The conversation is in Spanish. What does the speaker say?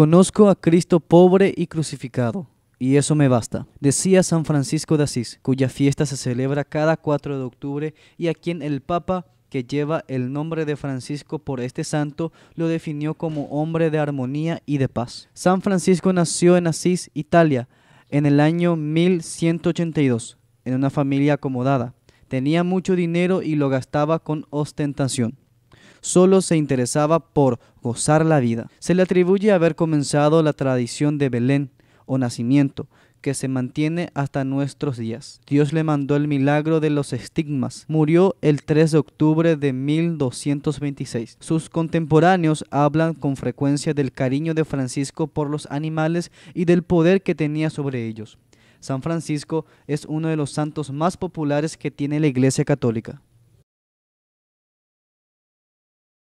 Conozco a Cristo pobre y crucificado, y eso me basta, decía San Francisco de Asís, cuya fiesta se celebra cada 4 de octubre y a quien el Papa que lleva el nombre de Francisco por este santo, lo definió como hombre de armonía y de paz. San Francisco nació en Asís, Italia, en el año 1182, en una familia acomodada. Tenía mucho dinero y lo gastaba con ostentación solo se interesaba por gozar la vida. Se le atribuye haber comenzado la tradición de Belén o nacimiento, que se mantiene hasta nuestros días. Dios le mandó el milagro de los estigmas. Murió el 3 de octubre de 1226. Sus contemporáneos hablan con frecuencia del cariño de Francisco por los animales y del poder que tenía sobre ellos. San Francisco es uno de los santos más populares que tiene la Iglesia Católica.